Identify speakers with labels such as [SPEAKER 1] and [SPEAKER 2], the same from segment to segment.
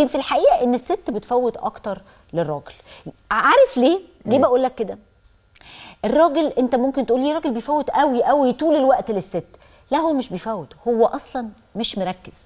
[SPEAKER 1] طيب، في الحقيقه ان الست بتفوت اكتر للراجل عارف ليه ليه بقول لك كده الراجل انت ممكن تقول لي راجل بيفوت قوي قوي طول الوقت للست لا هو مش بيفوت هو اصلا مش مركز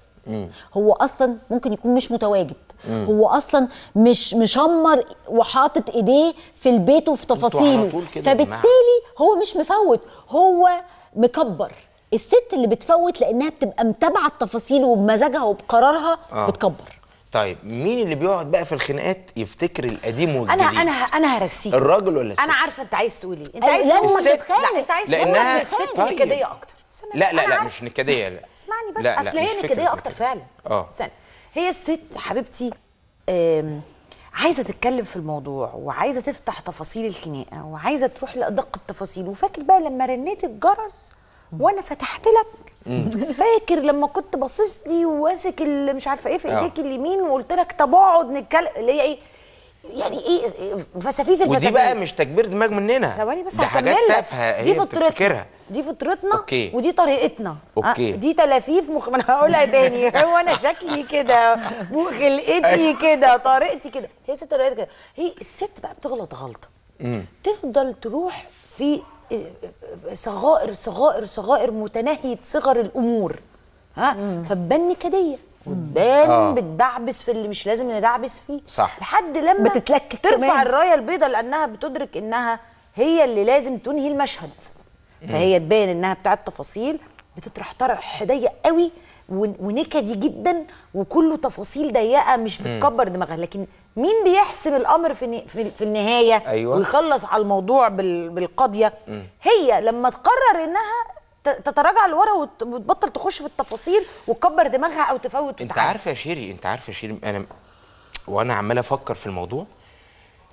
[SPEAKER 1] هو اصلا ممكن يكون مش متواجد هو اصلا مش مشمر وحاطط ايديه في البيت وفي تفاصيله فبالتالي هو مش مفوت هو مكبر الست اللي بتفوت لانها بتبقى متابعه التفاصيل وبمزاجها وبقرارها آه. بتكبر
[SPEAKER 2] طيب مين اللي بيقعد بقى في الخناقات يفتكر القديم والجديد انا انا انا هرسيك الراجل ولا الست
[SPEAKER 3] انا عارفه انت عايز تقول ايه انت عايز لما تتخانق انت عايز لانها الست طيب. نكديه اكتر
[SPEAKER 2] لا لا لا مش نكديه لا
[SPEAKER 3] اسمعني بس لا اصل هي نكديه اكتر فعلا اه هي الست حبيبتي عايزه تتكلم في الموضوع وعايزه تفتح تفاصيل الخناقه وعايزه تروح لادق التفاصيل وفاكر بقى لما رنيت الجرس وانا فتحت لك فاكر لما كنت باصص لي وماسك مش عارفه ايه في آه. ايديك اليمين وقلت لك طب اقعد نتكلم اللي هي ايه يعني ايه فسافيس الفسافيس ودي بقى مش
[SPEAKER 2] تكبير دماغ مننا ثواني بس هكمل لك دي فطرتنا
[SPEAKER 3] دي فطرتنا أوكي. ودي طريقتنا آه، أوكي. دي تلافيف مخ... انا هقولها تاني هو انا شكلي كده وخلقتي أيوه. كده طريقتي كده هي ست طريقتي كده هي الست بقى بتغلط غلطه مم. تفضل تروح في صغائر صغائر صغائر متناهيه صغر الامور ها فبني كديه نكديه وتبان آه. بتدعبس في اللي مش لازم ندعبس فيه صح لحد لما بتتلكك ترفع كمان. الرايه البيضاء لانها بتدرك انها هي اللي لازم تنهي المشهد فهي تبان انها بتاعت تفاصيل بتطرح طرح حديق قوي ونكدي جدا وكله تفاصيل ضيقه مش بتكبر دماغها لكن مين بيحسم الامر في في النهايه أيوة. ويخلص على الموضوع بالقضيه هي لما تقرر انها تتراجع لورا وتبطل تخش في التفاصيل وتكبر دماغها او تفوت انت عارفه
[SPEAKER 2] يا شيري انت عارفه يا شيري انا وانا عمال افكر في الموضوع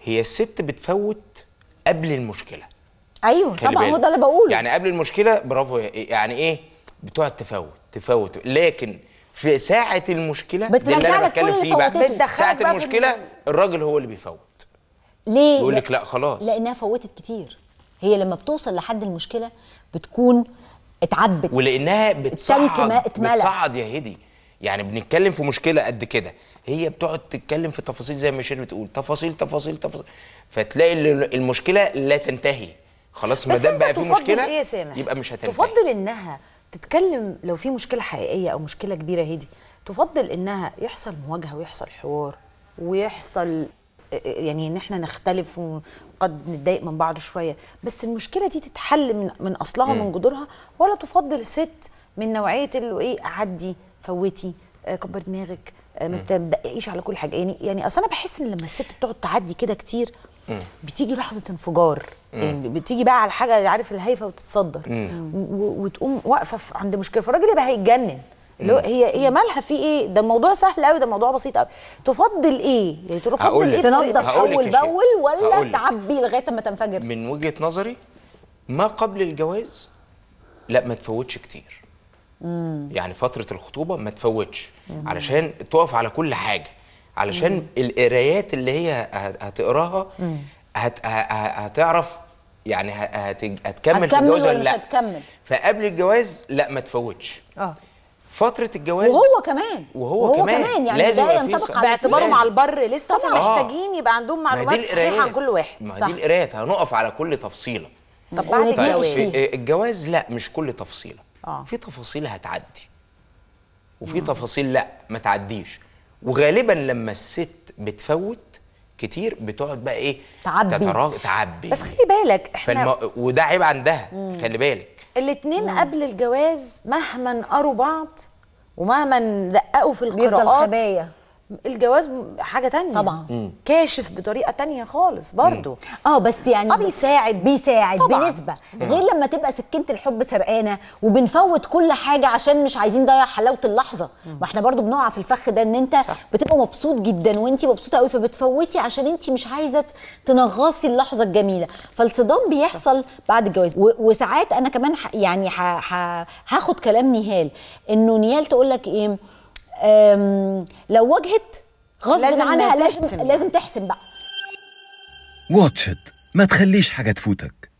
[SPEAKER 2] هي الست بتفوت قبل المشكله ايوه طبعا هو ده اللي بقوله يعني قبل المشكله برافو يعني ايه بتقعد تفوت تفوت لكن في ساعه المشكله دي اللي انا بتكلم فيه بقى ساعه المشكله الراجل هو اللي بيفوت
[SPEAKER 1] ليه يقول لك لا خلاص لانها فوتت كتير هي لما بتوصل لحد المشكله بتكون اتعبت ولانها بتصعد بتصعد
[SPEAKER 2] يا هدي يعني بنتكلم في مشكله قد كده هي بتقعد تتكلم في تفاصيل زي ما شيرين بتقول تفاصيل تفاصيل تفاصيل فتلاقي المشكله لا تنتهي خلاص ما دام بقى في مشكله إيه يبقى مش هتنتهي
[SPEAKER 3] تفضل انها تتكلم لو في مشكله حقيقيه او مشكله كبيره هدي تفضل انها يحصل مواجهه ويحصل حوار ويحصل آه، آه، يعني ان احنا نختلف وقد نتضايق من بعض شويه بس المشكله دي تتحل من من اصلها من جذورها ولا تفضل ست من نوعيه اللي ايه عدي فوتي آه، كبر دماغك ما تدقيش على كل حاجه يعني يعني اصل انا بحس ان لما الست بتقعد تعدي كده كتير بتيجي لحظه انفجار يعني بتيجي بقى على حاجه عارف الهايفه وتتصدر وتقوم واقفه عند مشكله فالراجل يبقى هيتجنن اللي هو هي هي مالها في ايه ده الموضوع سهل قوي ده الموضوع بسيط قوي تفضل ايه يعني تفضل ايه تنضف اول باول ولا تعبي لغايه اما تنفجر
[SPEAKER 2] من وجهه نظري ما قبل الجواز لا ما تفوتش كتير مم. يعني فتره الخطوبه ما تفوتش علشان تقف على كل حاجه علشان القرايات اللي هي هتقراها هت هتعرف يعني هتكمل في الجواز ولا لا هتكمل فقبل الجواز لا ما تفوتش اه فتره الجواز وهو كمان وهو, وهو كمان, كمان يعني لازم ده ينطبق باعتباره مع البر
[SPEAKER 3] لسه محتاجين يبقى عندهم معلومات صحيحه عن كل واحد ما دي القرايات
[SPEAKER 2] هنقف على كل تفصيله طب بعد الجواز طيب، آه، الجواز لا مش كل تفصيله آه. في تفاصيل هتعدي وفي مم. تفاصيل لا ما تعديش وغالبا لما الست بتفوت كتير بتقعد بقى ايه تعبي تتراغ... تعبي بس خلي
[SPEAKER 3] بالك احنا
[SPEAKER 2] فالم... وده عيب عندها مم. خلي بالك
[SPEAKER 3] الاتنين قبل الجواز مهما قروا بعض ومهما دققوا في القراءات بيفضل خبايا الجواز
[SPEAKER 1] حاجه تانية طبعا كاشف بطريقه تانية خالص برضو اه بس يعني اه بيساعد بيساعد طبعًا. بنسبه مم. غير لما تبقى سكينه الحب سرقانه وبنفوت كل حاجه عشان مش عايزين نضيع حلاوه اللحظه مم. ما احنا برضو بنقع في الفخ ده ان انت صح. بتبقى مبسوط جدا وانت مبسوطه قوي فبتفوتي عشان انت مش عايزه تنغصي اللحظه الجميله فالصدام بيحصل صح. بعد الجواز وساعات انا كمان يعني هاخد كلام نهال انه نهال تقول لك ايه لو واجهت غصب لازم عنها لازم تحسن لازم تحسن بقى
[SPEAKER 2] واتش ما تخليش حاجه تفوتك